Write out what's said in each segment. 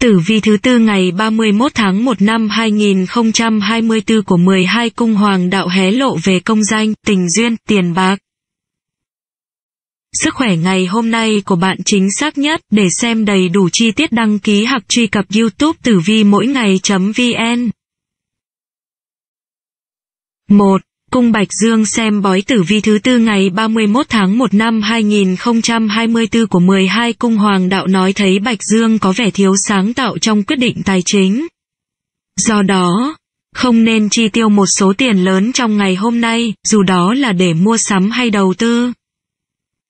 Tử vi thứ tư ngày 31 tháng 1 năm 2024 của 12 cung hoàng đạo hé lộ về công danh, tình duyên, tiền bạc. Sức khỏe ngày hôm nay của bạn chính xác nhất để xem đầy đủ chi tiết đăng ký hoặc truy cập youtube tử vi mỗi ngày.vn 1. Cung Bạch Dương xem bói tử vi thứ tư ngày 31 tháng 1 năm 2024 của 12 cung hoàng đạo nói thấy Bạch Dương có vẻ thiếu sáng tạo trong quyết định tài chính. Do đó, không nên chi tiêu một số tiền lớn trong ngày hôm nay, dù đó là để mua sắm hay đầu tư.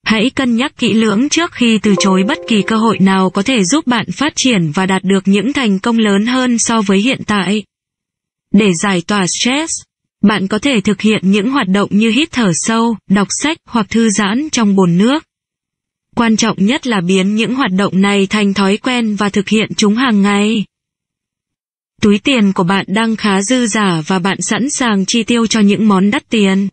Hãy cân nhắc kỹ lưỡng trước khi từ chối bất kỳ cơ hội nào có thể giúp bạn phát triển và đạt được những thành công lớn hơn so với hiện tại. Để giải tỏa stress, bạn có thể thực hiện những hoạt động như hít thở sâu, đọc sách hoặc thư giãn trong bồn nước. Quan trọng nhất là biến những hoạt động này thành thói quen và thực hiện chúng hàng ngày. Túi tiền của bạn đang khá dư giả và bạn sẵn sàng chi tiêu cho những món đắt tiền.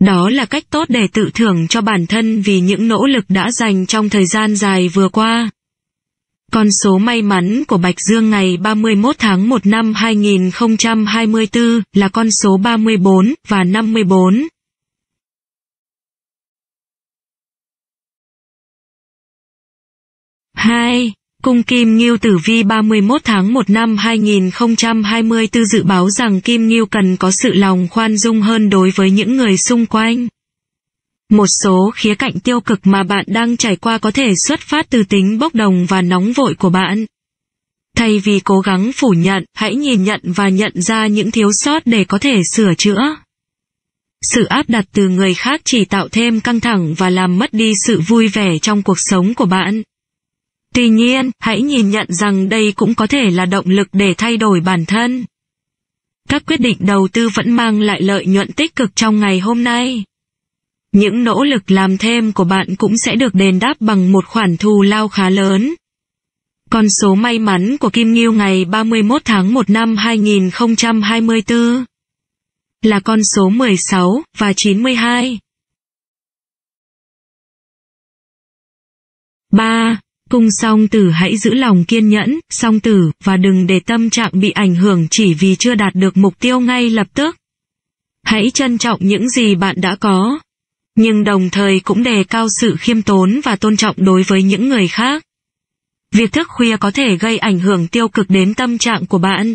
Đó là cách tốt để tự thưởng cho bản thân vì những nỗ lực đã dành trong thời gian dài vừa qua. Con số may mắn của Bạch Dương ngày 31 tháng 1 năm 2024 là con số 34 và 54. hai Cung Kim Ngưu Tử Vi 31 tháng 1 năm 2024 dự báo rằng Kim Ngưu cần có sự lòng khoan dung hơn đối với những người xung quanh. Một số khía cạnh tiêu cực mà bạn đang trải qua có thể xuất phát từ tính bốc đồng và nóng vội của bạn. Thay vì cố gắng phủ nhận, hãy nhìn nhận và nhận ra những thiếu sót để có thể sửa chữa. Sự áp đặt từ người khác chỉ tạo thêm căng thẳng và làm mất đi sự vui vẻ trong cuộc sống của bạn. Tuy nhiên, hãy nhìn nhận rằng đây cũng có thể là động lực để thay đổi bản thân. Các quyết định đầu tư vẫn mang lại lợi nhuận tích cực trong ngày hôm nay những nỗ lực làm thêm của bạn cũng sẽ được đền đáp bằng một khoản thù lao khá lớn. Con số may mắn của Kim Ngưu ngày 31 tháng 1 năm 2024 là con số 16 và 92. 3. Cung song tử hãy giữ lòng kiên nhẫn, song tử, và đừng để tâm trạng bị ảnh hưởng chỉ vì chưa đạt được mục tiêu ngay lập tức. Hãy trân trọng những gì bạn đã có nhưng đồng thời cũng đề cao sự khiêm tốn và tôn trọng đối với những người khác. Việc thức khuya có thể gây ảnh hưởng tiêu cực đến tâm trạng của bạn.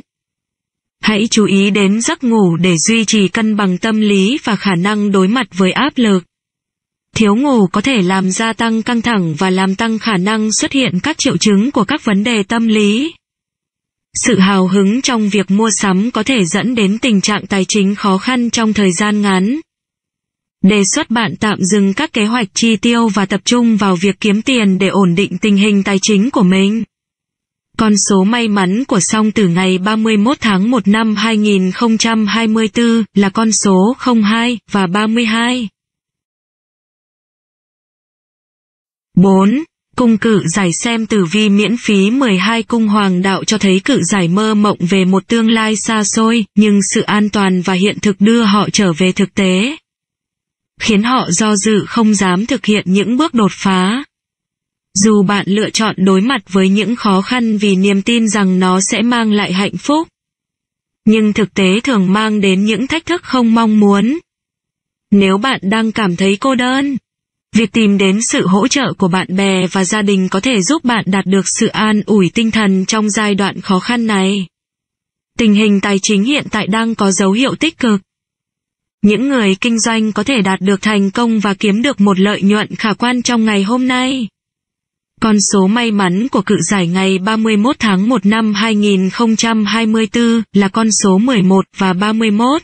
Hãy chú ý đến giấc ngủ để duy trì cân bằng tâm lý và khả năng đối mặt với áp lực. Thiếu ngủ có thể làm gia tăng căng thẳng và làm tăng khả năng xuất hiện các triệu chứng của các vấn đề tâm lý. Sự hào hứng trong việc mua sắm có thể dẫn đến tình trạng tài chính khó khăn trong thời gian ngắn đề xuất bạn tạm dừng các kế hoạch chi tiêu và tập trung vào việc kiếm tiền để ổn định tình hình tài chính của mình. Con số may mắn của song từ ngày 31 tháng 1 năm 2024 là con số 02 và 32. 4. Cung cự giải xem tử vi miễn phí 12 cung hoàng đạo cho thấy cự giải mơ mộng về một tương lai xa xôi, nhưng sự an toàn và hiện thực đưa họ trở về thực tế khiến họ do dự không dám thực hiện những bước đột phá. Dù bạn lựa chọn đối mặt với những khó khăn vì niềm tin rằng nó sẽ mang lại hạnh phúc, nhưng thực tế thường mang đến những thách thức không mong muốn. Nếu bạn đang cảm thấy cô đơn, việc tìm đến sự hỗ trợ của bạn bè và gia đình có thể giúp bạn đạt được sự an ủi tinh thần trong giai đoạn khó khăn này. Tình hình tài chính hiện tại đang có dấu hiệu tích cực. Những người kinh doanh có thể đạt được thành công và kiếm được một lợi nhuận khả quan trong ngày hôm nay. Con số may mắn của cự giải ngày 31 tháng 1 năm 2024 là con số 11 và 31.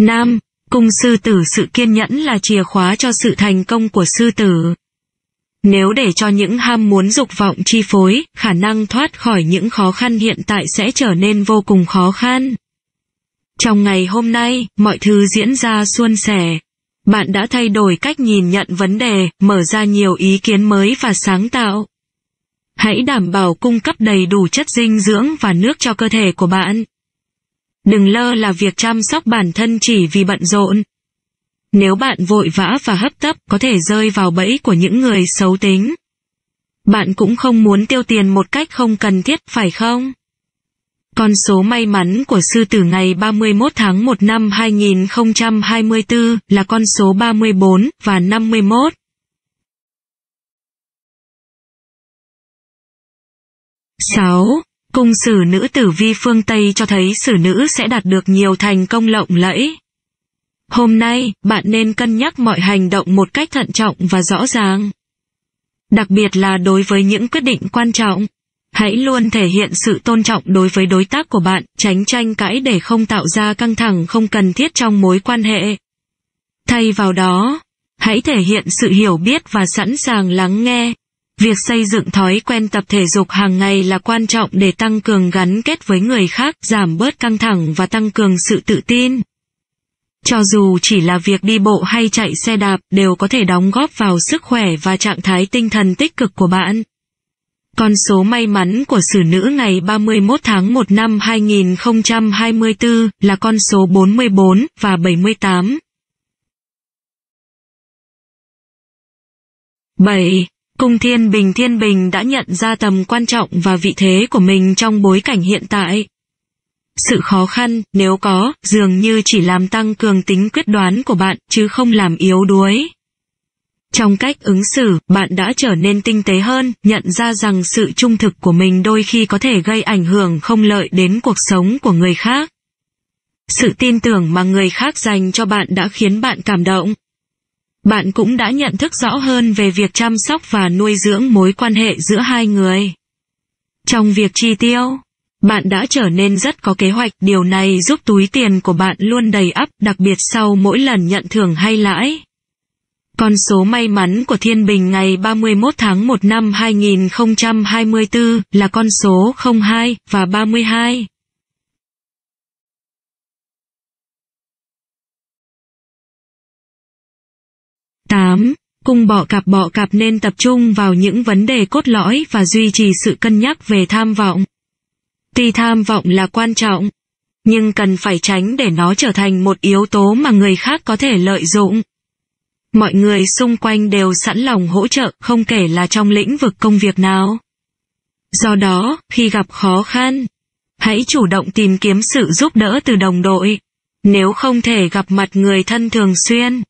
5. Cung sư tử sự kiên nhẫn là chìa khóa cho sự thành công của sư tử. Nếu để cho những ham muốn dục vọng chi phối, khả năng thoát khỏi những khó khăn hiện tại sẽ trở nên vô cùng khó khăn. Trong ngày hôm nay, mọi thứ diễn ra suôn sẻ. Bạn đã thay đổi cách nhìn nhận vấn đề, mở ra nhiều ý kiến mới và sáng tạo. Hãy đảm bảo cung cấp đầy đủ chất dinh dưỡng và nước cho cơ thể của bạn. Đừng lơ là việc chăm sóc bản thân chỉ vì bận rộn. Nếu bạn vội vã và hấp tấp có thể rơi vào bẫy của những người xấu tính. Bạn cũng không muốn tiêu tiền một cách không cần thiết phải không? Con số may mắn của sư tử ngày 31 tháng 1 năm 2024 là con số 34 và 51. sáu Cung sử nữ tử vi phương Tây cho thấy sử nữ sẽ đạt được nhiều thành công lộng lẫy. Hôm nay, bạn nên cân nhắc mọi hành động một cách thận trọng và rõ ràng. Đặc biệt là đối với những quyết định quan trọng. Hãy luôn thể hiện sự tôn trọng đối với đối tác của bạn, tránh tranh cãi để không tạo ra căng thẳng không cần thiết trong mối quan hệ. Thay vào đó, hãy thể hiện sự hiểu biết và sẵn sàng lắng nghe. Việc xây dựng thói quen tập thể dục hàng ngày là quan trọng để tăng cường gắn kết với người khác, giảm bớt căng thẳng và tăng cường sự tự tin. Cho dù chỉ là việc đi bộ hay chạy xe đạp đều có thể đóng góp vào sức khỏe và trạng thái tinh thần tích cực của bạn. Con số may mắn của xử nữ ngày 31 tháng 1 năm 2024 là con số 44 và 78. 7. Cung Thiên Bình Thiên Bình đã nhận ra tầm quan trọng và vị thế của mình trong bối cảnh hiện tại. Sự khó khăn, nếu có, dường như chỉ làm tăng cường tính quyết đoán của bạn chứ không làm yếu đuối. Trong cách ứng xử, bạn đã trở nên tinh tế hơn, nhận ra rằng sự trung thực của mình đôi khi có thể gây ảnh hưởng không lợi đến cuộc sống của người khác. Sự tin tưởng mà người khác dành cho bạn đã khiến bạn cảm động. Bạn cũng đã nhận thức rõ hơn về việc chăm sóc và nuôi dưỡng mối quan hệ giữa hai người. Trong việc chi tiêu, bạn đã trở nên rất có kế hoạch, điều này giúp túi tiền của bạn luôn đầy ắp, đặc biệt sau mỗi lần nhận thưởng hay lãi. Con số may mắn của Thiên Bình ngày 31 tháng 1 năm 2024 là con số 02 và 32. Tám, cung bọ cạp bọ cạp nên tập trung vào những vấn đề cốt lõi và duy trì sự cân nhắc về tham vọng. Tuy tham vọng là quan trọng, nhưng cần phải tránh để nó trở thành một yếu tố mà người khác có thể lợi dụng mọi người xung quanh đều sẵn lòng hỗ trợ, không kể là trong lĩnh vực công việc nào. Do đó, khi gặp khó khăn, hãy chủ động tìm kiếm sự giúp đỡ từ đồng đội. Nếu không thể gặp mặt người thân thường xuyên,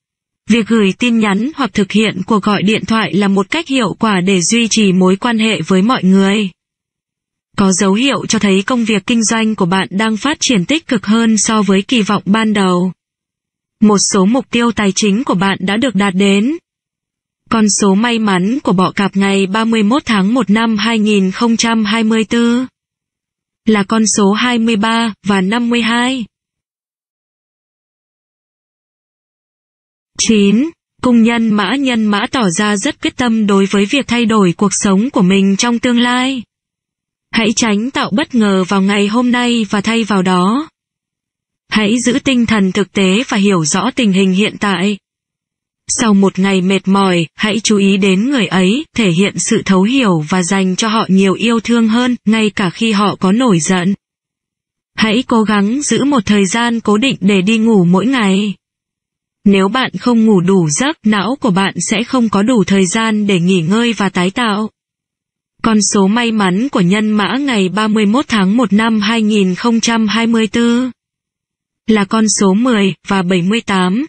việc gửi tin nhắn hoặc thực hiện cuộc gọi điện thoại là một cách hiệu quả để duy trì mối quan hệ với mọi người. Có dấu hiệu cho thấy công việc kinh doanh của bạn đang phát triển tích cực hơn so với kỳ vọng ban đầu một số mục tiêu tài chính của bạn đã được đạt đến. Con số may mắn của bọ cạp ngày 31 tháng 1 năm 2024 là con số 23 và 52. 9. Cung nhân mã nhân mã tỏ ra rất quyết tâm đối với việc thay đổi cuộc sống của mình trong tương lai. Hãy tránh tạo bất ngờ vào ngày hôm nay và thay vào đó, hãy giữ tinh thần thực tế và hiểu rõ tình hình hiện tại. Sau một ngày mệt mỏi, hãy chú ý đến người ấy, thể hiện sự thấu hiểu và dành cho họ nhiều yêu thương hơn, ngay cả khi họ có nổi giận. Hãy cố gắng giữ một thời gian cố định để đi ngủ mỗi ngày. Nếu bạn không ngủ đủ giấc, não của bạn sẽ không có đủ thời gian để nghỉ ngơi và tái tạo. Con số may mắn của nhân mã ngày 31 tháng 1 năm 2024 là con số 10 và 78.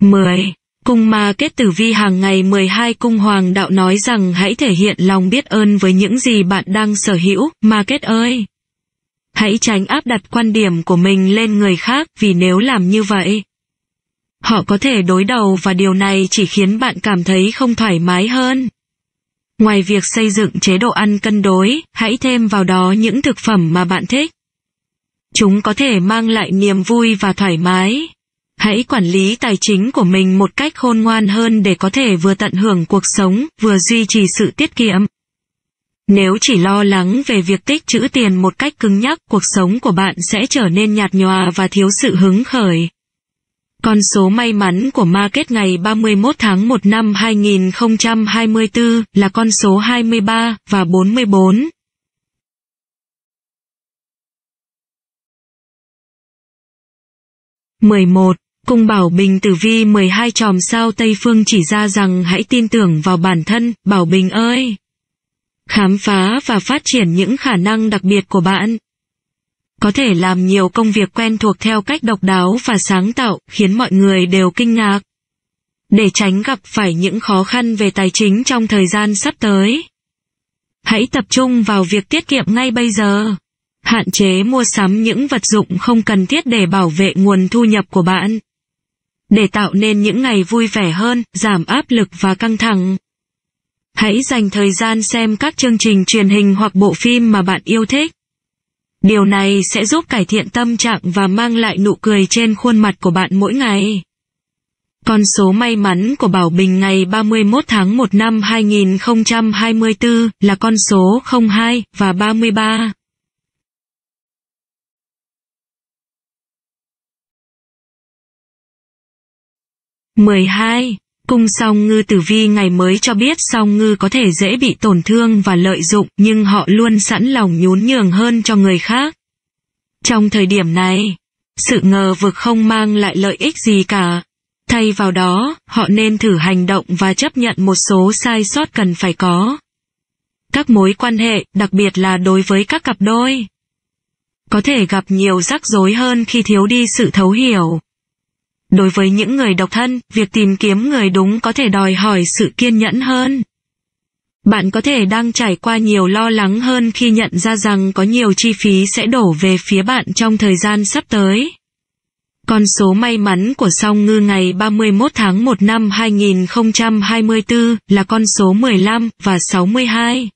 10. Cung ma kết tử vi hàng ngày 12 cung hoàng đạo nói rằng hãy thể hiện lòng biết ơn với những gì bạn đang sở hữu, ma kết ơi. Hãy tránh áp đặt quan điểm của mình lên người khác vì nếu làm như vậy, họ có thể đối đầu và điều này chỉ khiến bạn cảm thấy không thoải mái hơn. Ngoài việc xây dựng chế độ ăn cân đối, hãy thêm vào đó những thực phẩm mà bạn thích. Chúng có thể mang lại niềm vui và thoải mái. Hãy quản lý tài chính của mình một cách khôn ngoan hơn để có thể vừa tận hưởng cuộc sống, vừa duy trì sự tiết kiệm. Nếu chỉ lo lắng về việc tích chữ tiền một cách cứng nhắc, cuộc sống của bạn sẽ trở nên nhạt nhòa và thiếu sự hứng khởi. Con số may mắn của market ngày 31 tháng 1 năm 2024 là con số 23 và 44. mười một Cung Bảo Bình Tử Vi 12 chòm sao Tây Phương chỉ ra rằng hãy tin tưởng vào bản thân, Bảo Bình ơi! Khám phá và phát triển những khả năng đặc biệt của bạn có thể làm nhiều công việc quen thuộc theo cách độc đáo và sáng tạo, khiến mọi người đều kinh ngạc. Để tránh gặp phải những khó khăn về tài chính trong thời gian sắp tới, hãy tập trung vào việc tiết kiệm ngay bây giờ. Hạn chế mua sắm những vật dụng không cần thiết để bảo vệ nguồn thu nhập của bạn. Để tạo nên những ngày vui vẻ hơn, giảm áp lực và căng thẳng. Hãy dành thời gian xem các chương trình truyền hình hoặc bộ phim mà bạn yêu thích. Điều này sẽ giúp cải thiện tâm trạng và mang lại nụ cười trên khuôn mặt của bạn mỗi ngày. Con số may mắn của Bảo Bình ngày 31 tháng 1 năm 2024 là con số 02 và 33. mười hai cung song ngư tử vi ngày mới cho biết song ngư có thể dễ bị tổn thương và lợi dụng nhưng họ luôn sẵn lòng nhún nhường hơn cho người khác. Trong thời điểm này, sự ngờ vực không mang lại lợi ích gì cả. Thay vào đó, họ nên thử hành động và chấp nhận một số sai sót cần phải có. Các mối quan hệ, đặc biệt là đối với các cặp đôi, có thể gặp nhiều rắc rối hơn khi thiếu đi sự thấu hiểu. Đối với những người độc thân, việc tìm kiếm người đúng có thể đòi hỏi sự kiên nhẫn hơn. Bạn có thể đang trải qua nhiều lo lắng hơn khi nhận ra rằng có nhiều chi phí sẽ đổ về phía bạn trong thời gian sắp tới. Con số may mắn của song ngư ngày 31 tháng 1 năm 2024 là con số 15 và 62.